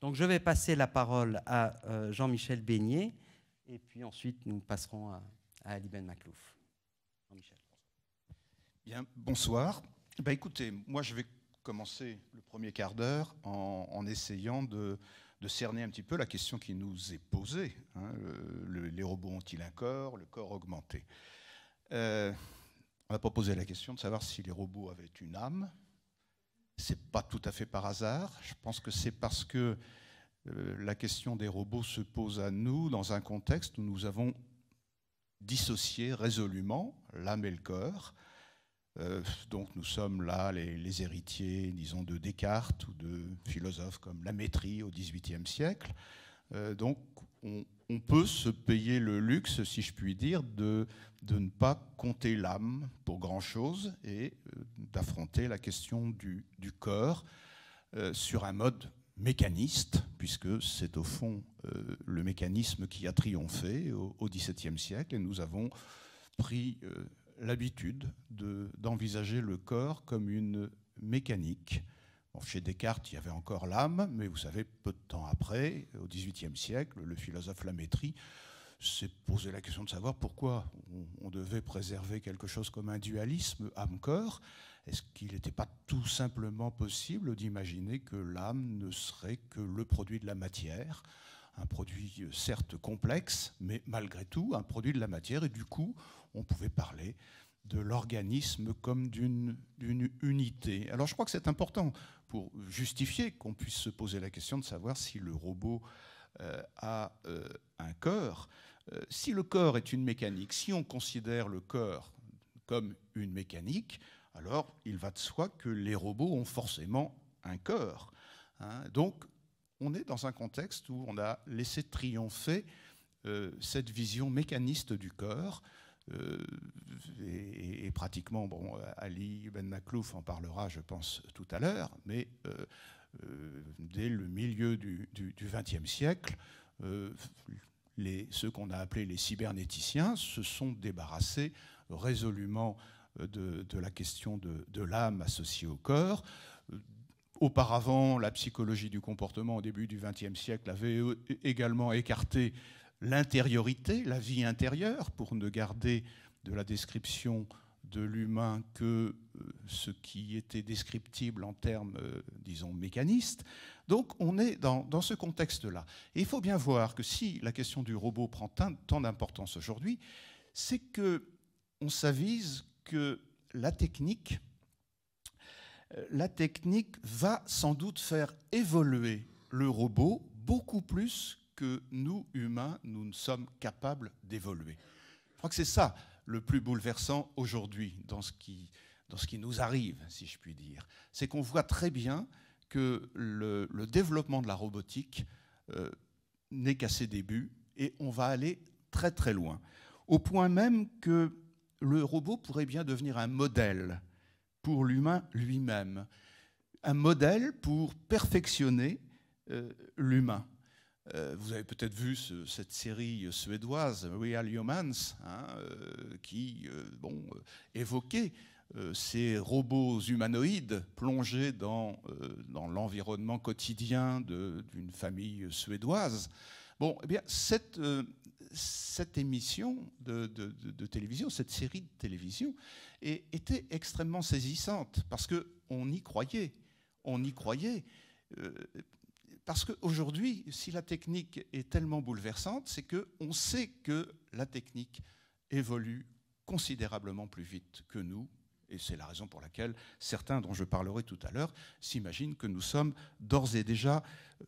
Donc je vais passer la parole à euh, Jean-Michel Beignet, et puis ensuite nous passerons à, Ali Ben Maclouf. Jean-Michel. Bien, bonsoir. Ben, écoutez, moi je vais commencer le premier quart d'heure en, essayant de, cerner un petit peu la question qui nous est posée. Hein, les robots ont-ils un corps Le corps augmenté euh, On n'a pas posé la question de savoir si les robots avaient une âme. C'est pas tout à fait par hasard. Je pense que c'est parce que euh, la question des robots se pose à nous dans un contexte où nous avons dissocié résolument l'âme et le corps. Euh, donc nous sommes là les, héritiers, disons, de Descartes ou de philosophes comme Lamétrie au XVIIIe siècle. Euh, donc on, on peut se payer le luxe, si je puis dire, de, ne pas compter l'âme pour grand-chose et euh, d'affronter la question du, corps euh, sur un mode mécaniste, puisque c'est au fond euh, le mécanisme qui a triomphé au XVIIe siècle, et nous avons pris l'habitude d'envisager le corps comme une mécanique chez Descartes, il y avait encore l'âme, mais vous savez, peu de temps après, au XVIIIe siècle, le philosophe Lamétrie s'est posé la question de savoir pourquoi on, devait préserver quelque chose comme un dualisme âme-corps. Est-ce qu'il n'était pas tout simplement possible d'imaginer que l'âme ne serait que le produit de la matière un produit euh, certes complexe, mais malgré tout un produit de la matière, et du coup on pouvait parler de l'organisme comme d'une unité. Alors je crois que c'est important pour justifier qu'on puisse se poser la question de savoir si le robot euh, a euh, un cœur. Euh, si le corps est une mécanique, si on considère le corps comme une mécanique, alors il va de soi que les robots ont forcément un cœur. Hein. Donc on est dans un contexte où on a laissé triompher cette vision mécaniste du corps euh, et, pratiquement, bon, Ali Ben Maklouf en parlera, je pense, tout à l'heure, mais euh, euh, dès le milieu du XXe siècle, les, ceux qu'on a appelés les cybernéticiens se sont débarrassés résolument de, la question de, de l'âme associée au corps. Auparavant, la psychologie du comportement au début du XXe siècle avait également écarté l'intériorité, la vie intérieure, pour ne garder de la description de l'humain que euh, ce qui était descriptible en termes, euh, disons, mécanistes. Donc on est dans, ce contexte-là. Et il faut bien voir que si la question du robot prend tant d'importance aujourd'hui, c'est qu'on s'avise que la technique, euh, la technique va sans doute faire évoluer le robot beaucoup plus que nous, humains, nous ne sommes capables d'évoluer. Je crois que c'est ça le plus bouleversant aujourd'hui dans, ce qui, dans ce qui nous arrive, si je puis dire. C'est qu'on voit très bien que le, développement de la robotique euh, n'est qu'à ses débuts et on va aller très très loin. Au point même que le robot pourrait bien devenir un modèle pour l'humain lui-même, un modèle pour perfectionner euh, l'humain. Euh, vous avez peut-être vu cette série euh, suédoise, Real Humans, hein, euh, qui bon, évoquait ces robots humanoïdes plongés dans, dans l'environnement quotidien d'une famille suédoise. Bon, eh bien, cette, cette émission de, télévision, cette série de télévision, était extrêmement saisissante parce que on y croyait, on y croyait. Parce qu'aujourd'hui, si la technique est tellement bouleversante, c'est qu'on sait que la technique évolue considérablement plus vite que nous. Et c'est la raison pour laquelle certains dont je parlerai tout à l'heure s'imaginent que nous sommes d'ores et déjà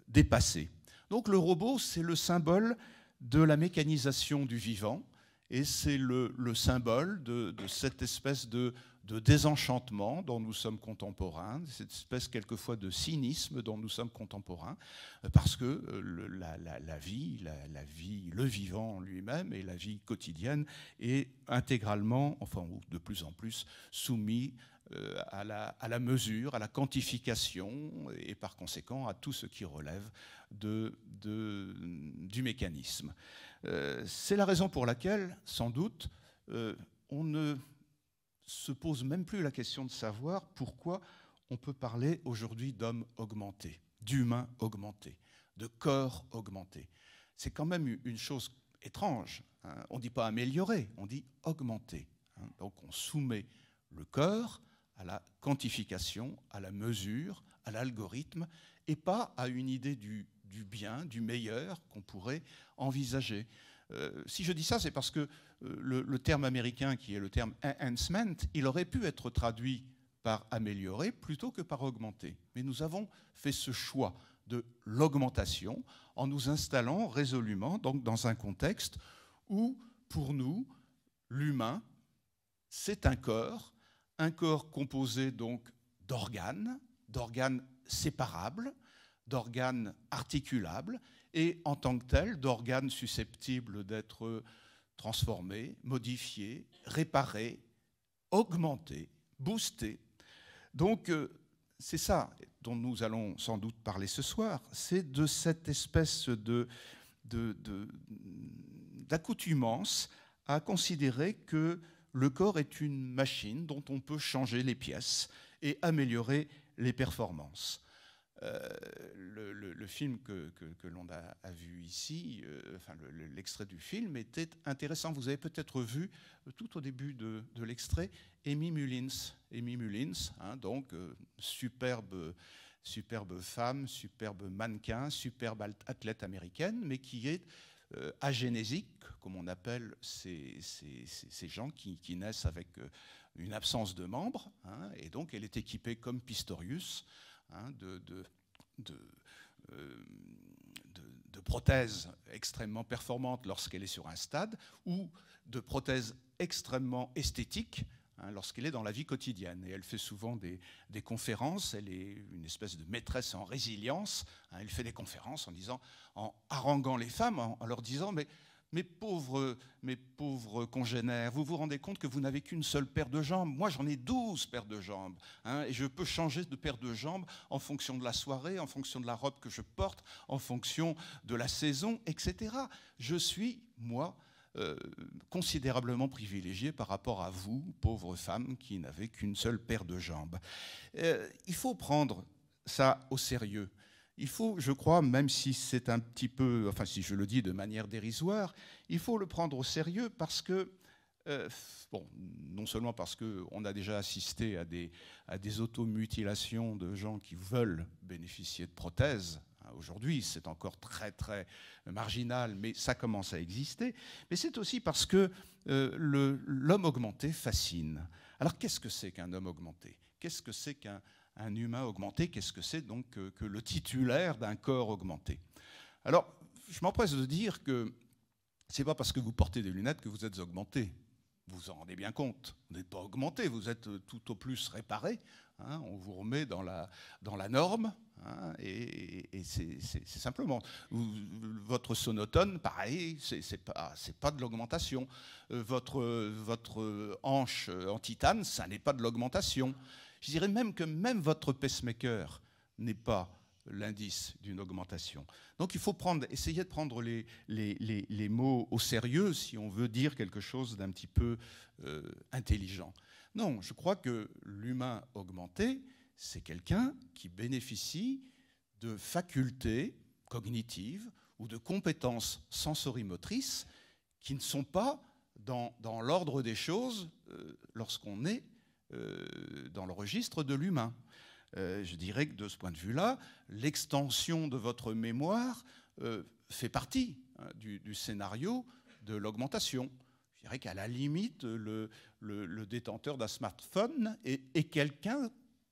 dépassés. Donc le robot, c'est le symbole de la mécanisation du vivant et c'est le, symbole de, cette espèce de, de désenchantement dont nous sommes contemporains, cette espèce quelquefois de cynisme dont nous sommes contemporains, euh, parce que euh, la, vie, la, vie, le vivant lui-même et la vie quotidienne est intégralement, enfin ou de plus en plus, soumis euh, à la, mesure, à la quantification et par conséquent à tout ce qui relève du mécanisme. C'est la raison pour laquelle, sans doute, on ne se pose même plus la question de savoir pourquoi on peut parler aujourd'hui d'homme augmenté, d'humain augmenté, de corps augmenté. C'est quand même une chose étrange. Hein. On ne dit pas améliorer, on dit augmenter. Hein. Donc on soumet le corps à la quantification, à la mesure, à l'algorithme, et pas à une idée du bien, du meilleur qu'on pourrait envisager. Euh, si je dis ça, c'est parce que euh, le, le, terme américain, qui est le terme enhancement, il aurait pu être traduit par améliorer plutôt que par augmenter. Mais nous avons fait ce choix de l'augmentation en nous installant résolument donc, dans un contexte où, pour nous, l'humain, c'est un corps, un corps composé donc d'organes, d'organes séparables, d'organes articulables, et en tant que tel d'organes susceptibles d'être transformés, modifiés, réparés, augmentés, boostés. Donc euh, c'est ça dont nous allons sans doute parler ce soir, c'est de cette espèce d'accoutumance à considérer que le corps est une machine dont on peut changer les pièces et améliorer les performances. Euh, le, film que, l'on a, vu ici, euh, enfin l'extrait du film, était intéressant. Vous avez peut-être vu euh, tout au début de, l'extrait Amy Mullins. Amy Mullins, hein, donc superbe superbe femme, superbe mannequin, superbe athlète américaine, mais qui est agénésique, comme on appelle ces, gens qui, naissent avec une absence de membres. Hein, et donc, elle est équipée comme Pistorius Hein, de, euh, de, de, prothèses extrêmement performantes lorsqu'elle est sur un stade ou de prothèses extrêmement esthétiques hein, lorsqu'elle est dans la vie quotidienne. Et elle fait souvent des, conférences, elle est une espèce de maîtresse en résilience, hein. elle fait des conférences en, disant, en haranguant les femmes, en, en leur disant, mais mes pauvres, mes pauvres congénères, vous vous rendez compte que vous n'avez qu'une seule paire de jambes. Moi, j'en ai douze paires de jambes. Hein, et je peux changer de paire de jambes en fonction de la soirée, en fonction de la robe que je porte, en fonction de la saison, etc. Je suis, moi, euh, considérablement privilégié par rapport à vous, pauvres femmes, qui n'avez qu'une seule paire de jambes. Euh, il faut prendre ça au sérieux il faut, je crois, même si c'est un petit peu, enfin si je le dis de manière dérisoire, il faut le prendre au sérieux parce que, euh, bon, non seulement parce qu'on a déjà assisté à des, à des automutilations de gens qui veulent bénéficier de prothèses, hein, Aujourd'hui, c'est encore très très marginal, mais ça commence à exister. Mais c'est aussi parce que euh, l'homme augmenté fascine. Alors qu'est-ce que c'est qu'un homme augmenté Qu'est-ce que c'est qu'un un humain augmenté, qu'est-ce que c'est donc que, le titulaire d'un corps augmenté Alors, je m'empresse de dire que ce n'est pas parce que vous portez des lunettes que vous êtes augmenté. Vous vous en rendez bien compte. Vous n'êtes pas augmenté, vous êtes tout au plus réparé. Hein, on vous remet dans la, norme. Hein, et, c'est simplement. Votre sonotone, pareil, ce n'est pas de l'augmentation. Euh, votre, votre hanche en euh, titane, ça n'est pas de l'augmentation. Je dirais même que même votre pacemaker n'est pas l'indice d'une augmentation. Donc il faut essayer de prendre les, mots au sérieux si on veut dire quelque chose d'un petit peu euh, intelligent. Non, je crois que l'humain augmenté, c'est quelqu'un qui bénéficie de facultés cognitives ou de compétences sensorimotrices qui ne sont pas dans, l'ordre des choses euh, lorsqu'on est euh, dans le registre de l'humain. Euh, je dirais que de ce point de vue-là, l'extension de votre mémoire fait partie hein, du, scénario de l'augmentation je dirais qu'à la limite, le, détenteur d'un smartphone est, quelqu'un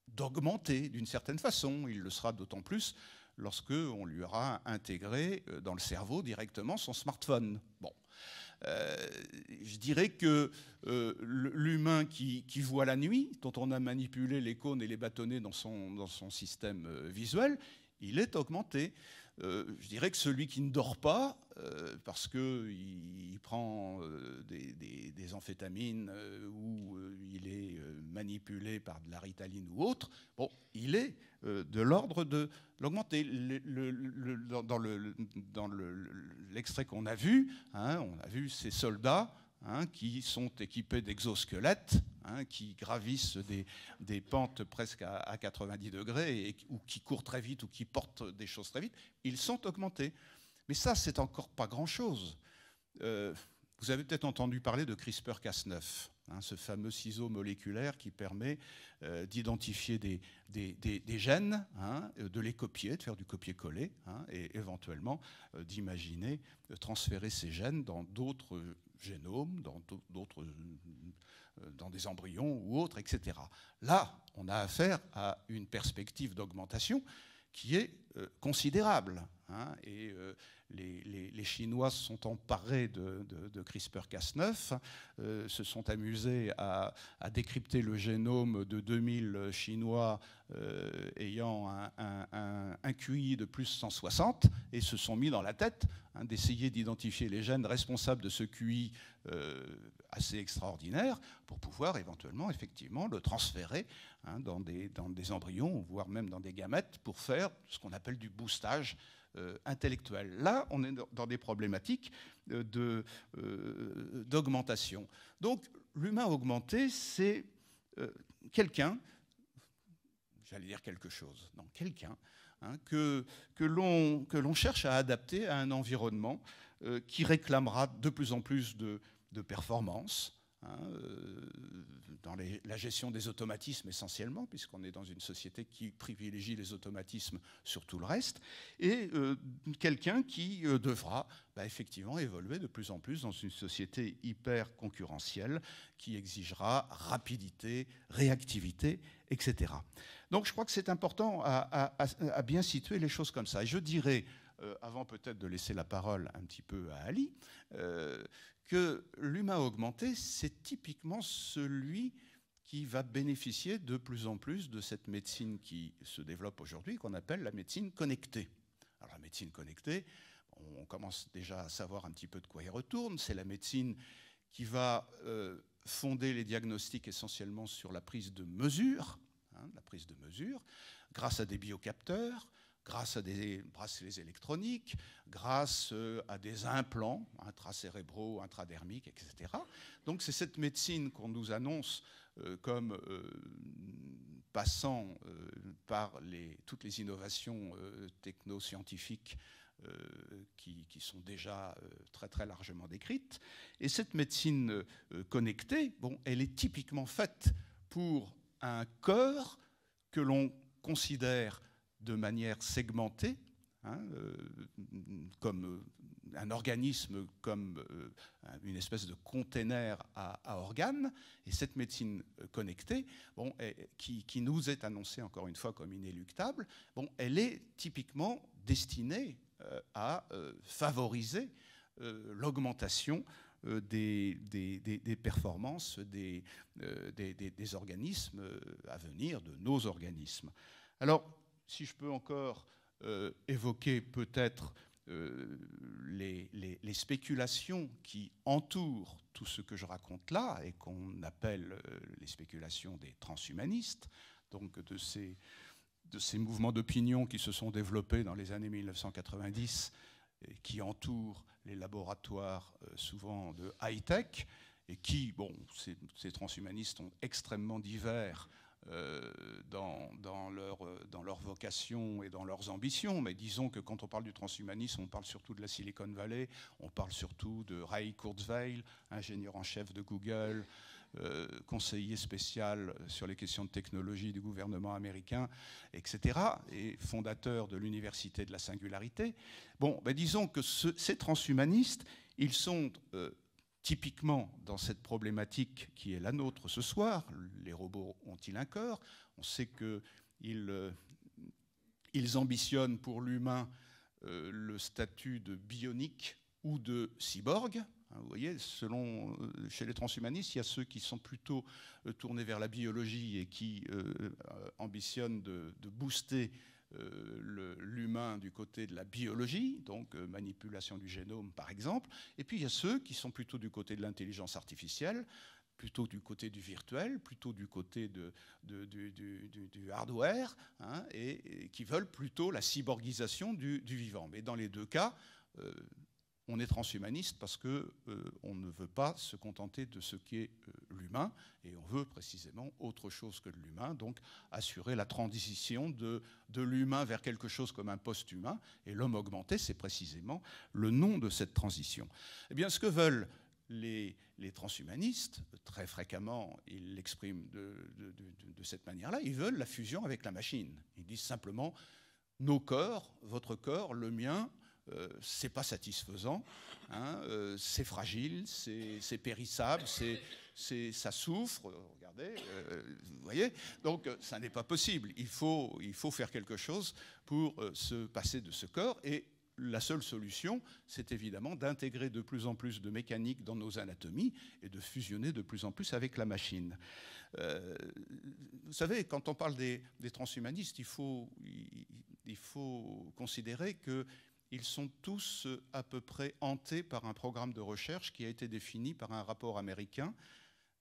d'augmenté, d'une certaine façon. Il le sera d'autant plus lorsque on lui aura intégré euh, dans le cerveau directement son smartphone. Bon. Euh, je dirais que euh, l'humain qui, voit la nuit, dont on a manipulé les cônes et les bâtonnets dans son système visuel, il est augmenté. Euh, je dirais que celui qui ne dort pas, euh, parce qu'il prend euh, des, amphétamines ou il est manipulé par de la ritaline ou autre, bon, il est de l'ordre de l'augmenter. dans l'extrait qu'on a vu, hein, on a vu ces soldats Hein, qui sont équipés d'exosquelettes, hein, qui gravissent des, pentes presque à, 90 degrés, ou qui courent très vite, ou qui portent des choses très vite, ils sont augmentés. Mais ça, c'est encore pas grand-chose. Euh, vous avez peut-être entendu parler de CRISPR-Cas9, hein, ce fameux ciseau moléculaire qui permet euh, d'identifier des, gènes, euh, de les copier, de faire du copier-coller, et éventuellement d'imaginer transférer ces gènes dans d'autres génome, dans d'autres, euh, dans des embryons ou autres, etc. Là, on a affaire à une perspective d'augmentation qui est euh, considérable. Hein. et euh, les, les, Chinois se sont emparés de, de, CRISPR-Cas9, euh, se sont amusés à, à, décrypter le génome de 2000 Chinois ayant un, un, un, QI de plus 160 et se sont mis dans la tête hein, d'essayer d'identifier les gènes responsables de ce QI assez extraordinaire pour pouvoir éventuellement effectivement le transférer hein, dans, des, dans des embryons, voire même dans des gamètes, pour faire ce qu'on a appelle du boostage euh, intellectuel. Là, on est dans des problématiques euh, euh, d'augmentation. Donc, l'humain augmenté, c'est quelqu'un, j'allais dire quelque chose, non, quelqu'un, hein, que, que l'on cherche à adapter à un environnement qui réclamera de plus en plus de, de performance, Hein, euh, dans la gestion des automatismes essentiellement, puisqu'on est dans une société qui privilégie les automatismes sur tout le reste, et euh, quelqu'un qui euh, devra bah, effectivement évoluer de plus en plus dans une société hyper concurrentielle qui exigera rapidité, réactivité, etc. Donc je crois que c'est important à, à, bien situer les choses comme ça. Et je dirais, avant peut-être de laisser la parole un petit peu à Ali, que l'humain augmenté, c'est typiquement celui qui va bénéficier de plus en plus de cette médecine qui se développe aujourd'hui, qu'on appelle la médecine connectée. Alors la médecine connectée, on commence déjà à savoir un petit peu de quoi il retourne. C'est la médecine qui va euh, fonder les diagnostics essentiellement sur la prise de mesure, hein, la prise de mesure, grâce à des biocapteurs, grâce à des bracelets électroniques, grâce euh, à des implants intracérébraux, intradermiques, etc. Donc c'est cette médecine qu'on nous annonce euh, comme euh, passant par les, toutes les innovations technoscientifiques qui, qui, sont déjà très très largement décrites. Et cette médecine connectée, bon, elle est typiquement faite pour un corps que l'on considère de manière segmentée, hein, euh, comme euh, un organisme, comme euh, une espèce de container à, organes, et cette médecine connectée, bon, qui, nous est annoncée encore une fois comme inéluctable, bon, elle est typiquement destinée à favoriser l'augmentation des, des, des, performances des, organismes à venir, de nos organismes. Alors, si je peux encore euh, évoquer peut-être euh, les, spéculations qui entourent tout ce que je raconte là et qu'on appelle euh, les spéculations des transhumanistes, donc de ces, mouvements d'opinion qui se sont développés dans les années 1990 et qui entourent les laboratoires souvent de high-tech et qui, bon, ces, ces transhumanistes sont extrêmement divers euh, dans, leur, euh, dans leur vocation et dans leurs ambitions. Mais disons que quand on parle du transhumanisme, on parle surtout de la Silicon Valley, on parle surtout de Ray Kurzweil, ingénieur en chef de Google, euh, conseiller spécial sur les questions de technologie du gouvernement américain, etc., et fondateur de l'Université de la Singularité. Bon, ben disons que ces transhumanistes, ils sont typiquement dans cette problématique qui est la nôtre ce soir, les robots ont-ils un corps On sait qu'ils euh, ils ambitionnent pour l'humain euh, le statut de bionique ou de cyborg. Hein, vous voyez, selon, euh, chez les transhumanistes, il y a ceux qui sont plutôt tournés vers la biologie et qui ambitionnent de, de booster euh, l'humain du côté de la biologie, donc euh, manipulation du génome par exemple, et puis il y a ceux qui sont plutôt du côté de l'intelligence artificielle, plutôt du côté du virtuel, plutôt du côté de, du, hardware, hein, et, qui veulent plutôt la cyborgisation du, vivant. Mais dans les deux cas, euh, on est transhumaniste parce que euh, on ne veut pas se contenter de ce qu'est euh, l'humain et on veut précisément autre chose que de l'humain, donc assurer la transition de, l'humain vers quelque chose comme un post-humain et l'homme augmenté, c'est précisément le nom de cette transition. Eh bien, ce que veulent les, transhumanistes, très fréquemment, ils l'expriment de, de cette manière-là, ils veulent la fusion avec la machine. Ils disent simplement nos corps, votre corps, le mien, euh, c'est pas satisfaisant, hein, euh, c'est fragile, c'est périssable, c'est ça souffre, euh, regardez, vous voyez, donc ça n'est pas possible, il faut, il faut faire quelque chose pour se passer de ce corps, et la seule solution, c'est évidemment d'intégrer de plus en plus de mécanique dans nos anatomies et de fusionner de plus en plus avec la machine. vous savez, quand on parle des, transhumanistes, il faut, il faut considérer que ils sont tous euh, à peu près hantés par un programme de recherche qui a été défini par un rapport américain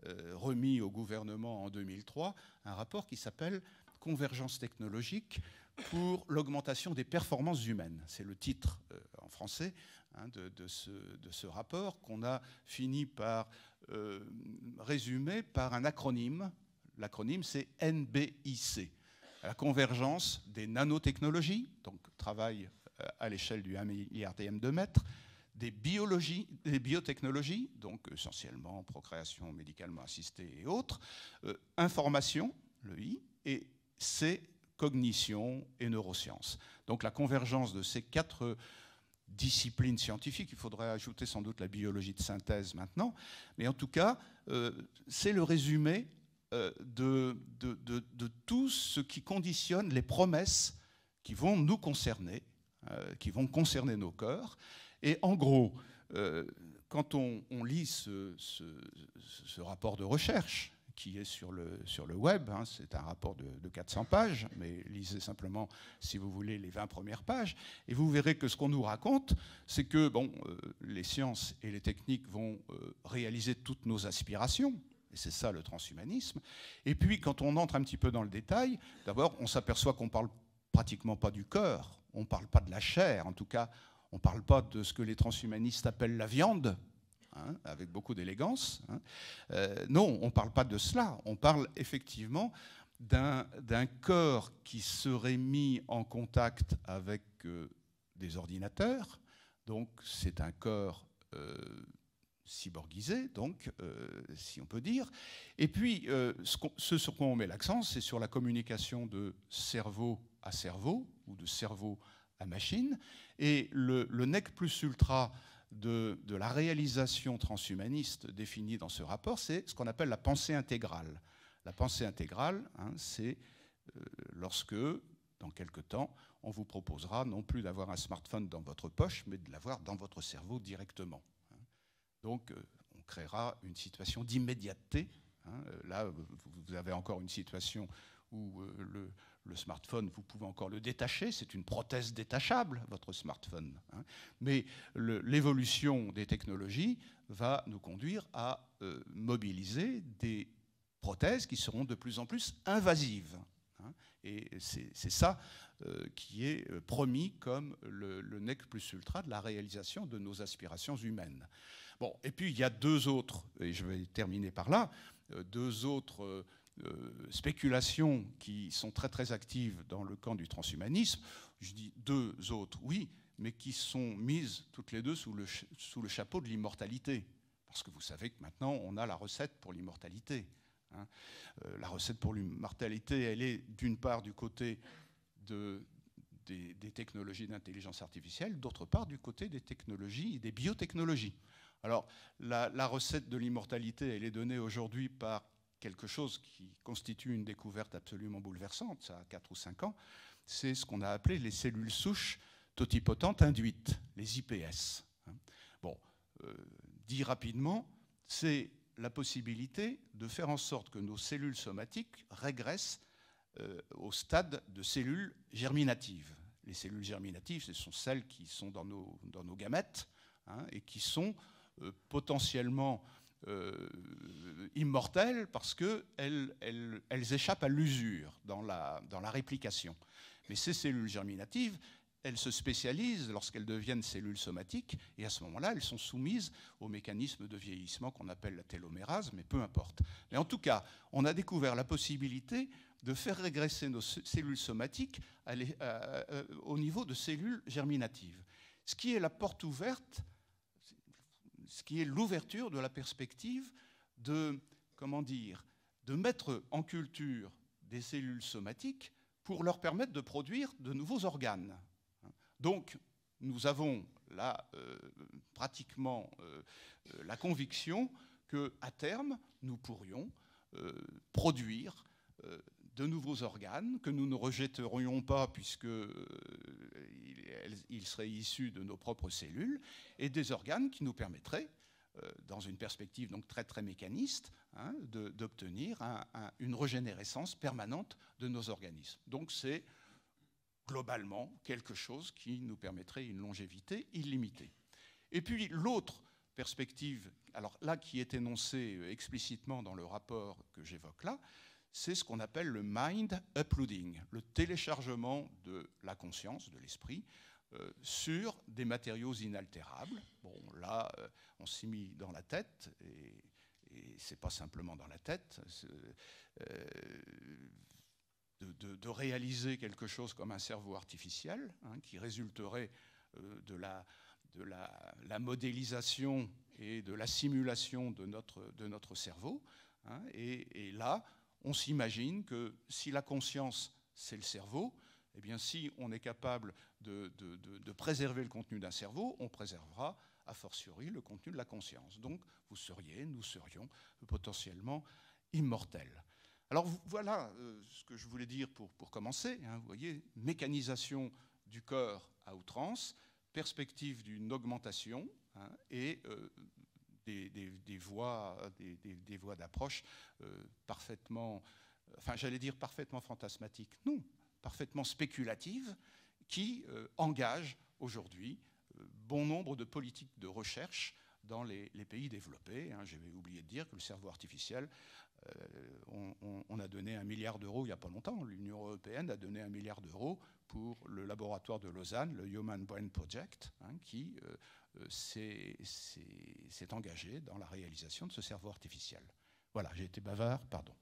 euh, remis au gouvernement en 2003, un rapport qui s'appelle Convergence technologique pour l'augmentation des performances humaines. C'est le titre euh, en français hein, de, ce, rapport qu'on a fini par résumer par un acronyme. L'acronyme, c'est NBIC la convergence des nanotechnologies, donc travail euh, à l'échelle du 1 milliard de mètre, des biologies, des biotechnologies, donc essentiellement procréation médicalement assistée et autres, euh, information, le I, et C, cognition et neurosciences. Donc la convergence de ces quatre disciplines scientifiques, il faudrait ajouter sans doute la biologie de synthèse maintenant, mais en tout cas, euh, c'est le résumé de tout ce qui conditionne les promesses qui vont nous concerner euh, qui vont concerner nos corps. Et en gros, euh, quand on, lit ce, rapport de recherche qui est sur le, sur le web, hein, c'est un rapport de, 400 pages, mais lisez simplement, si vous voulez, les 20 premières pages, et vous verrez que ce qu'on nous raconte, c'est que bon, euh, les sciences et les techniques vont réaliser toutes nos aspirations, et c'est ça le transhumanisme, et puis quand on entre un petit peu dans le détail, d'abord on s'aperçoit qu'on parle pratiquement pas du corps, on ne parle pas de la chair, en tout cas, on ne parle pas de ce que les transhumanistes appellent la viande, hein, avec beaucoup d'élégance. Hein. Euh, non, on ne parle pas de cela. On parle effectivement d'un corps qui serait mis en contact avec euh, des ordinateurs. Donc, c'est un corps euh, cyborgisé, donc, si on peut dire. Et puis, ce, ce, sur quoi on met l'accent, c'est sur la communication de cerveau à cerveau ou de cerveau à machine. Et le, nec plus ultra de, la réalisation transhumaniste définie dans ce rapport, c'est ce qu'on appelle la pensée intégrale. La pensée intégrale, hein, c'est euh, lorsque, dans quelque temps, on vous proposera non plus d'avoir un smartphone dans votre poche, mais de l'avoir dans votre cerveau directement. Hein. Donc, euh, on créera une situation d'immédiateté. Hein. Là, vous avez encore une situation où euh, le, le smartphone, vous pouvez encore le détacher, c'est une prothèse détachable, votre smartphone. Hein. Mais l'évolution des technologies va nous conduire à euh, mobiliser des prothèses qui seront de plus en plus invasives. Hein. Et c'est ça euh, qui est euh, promis comme le, nec plus ultra de la réalisation de nos aspirations humaines. Bon, et puis il y a deux autres, et je vais terminer par là, deux autres euh, spéculations qui sont très très actives dans le camp du transhumanisme, je dis deux autres, oui, mais qui sont mises toutes les deux sous le, sous le chapeau de l'immortalité. Parce que vous savez que maintenant, on a la recette pour l'immortalité. Hein. Euh, la recette pour l'immortalité, elle est d'une part du côté de, des, technologies d'intelligence artificielle, d'autre part du côté des technologies et des biotechnologies. Alors, la, la recette de l'immortalité, elle est donnée aujourd'hui par quelque chose qui constitue une découverte absolument bouleversante, ça a 4 ou 5 ans, c'est ce qu'on a appelé les cellules souches totipotentes induites, les IPS. Bon, euh, dit rapidement, c'est la possibilité de faire en sorte que nos cellules somatiques régressent euh, au stade de cellules germinatives. Les cellules germinatives, ce sont celles qui sont dans nos, gamètes hein, et qui sont euh, potentiellement euh, immortelles parce qu'elles elles, échappent à l'usure dans la, dans la réplication. Mais ces cellules germinatives, elles se spécialisent lorsqu'elles deviennent cellules somatiques, et à ce moment-là, elles sont soumises au mécanisme de vieillissement qu'on appelle la télomérase, mais peu importe. Mais en tout cas, on a découvert la possibilité de faire régresser nos cellules somatiques euh, au niveau de cellules germinatives, ce qui est la porte ouverte ce qui est l'ouverture de la perspective de, comment dire, de mettre en culture des cellules somatiques pour leur permettre de produire de nouveaux organes. Donc, nous avons là euh, pratiquement euh, euh, la conviction que, à terme, nous pourrions produire de nouveaux organes que nous ne rejetterions pas puisque euh, seraient issus de nos propres cellules, et des organes qui nous permettraient, euh, dans une perspective donc très très mécaniste, hein, d'obtenir une régénérescence permanente de nos organismes. Donc c'est globalement quelque chose qui nous permettrait une longévité illimitée. Et puis l'autre perspective, alors là qui est énoncée euh, explicitement dans le rapport que j'évoque là, c'est ce qu'on appelle le mind uploading, le téléchargement de la conscience, de l'esprit, euh, sur des matériaux inaltérables. Bon, là, euh, on s'est mis dans la tête, et, et c'est pas simplement dans la tête. Euh, de, de, réaliser quelque chose comme un cerveau artificiel, hein, qui résulterait de, la, de la, modélisation et de la simulation de notre, de notre cerveau. Hein, et, et, là, on s'imagine que si la conscience, c'est le cerveau, eh bien, si on est capable de, préserver le contenu d'un cerveau, on préservera a fortiori le contenu de la conscience. Donc, vous seriez, nous serions potentiellement immortels. Alors voilà euh, ce que je voulais dire pour, commencer. Hein, vous voyez, mécanisation du corps à outrance, perspective d'une augmentation hein, et euh, des, des voies, des, voies euh, d'approche euh, parfaitement, enfin j'allais dire parfaitement fantasmatiques, non, parfaitement spéculatives, qui euh, engagent aujourd'hui bon nombre de politiques de recherche dans les, pays développés. Hein. J'avais oublié de dire que le cerveau artificiel, on, a donné un milliard d'euros il n'y a pas longtemps. L'Union européenne a donné un milliard d'euros pour le laboratoire de Lausanne, le Human Brain Project, hein, qui euh, s'est engagé dans la réalisation de ce cerveau artificiel. Voilà, j'ai été bavard, pardon.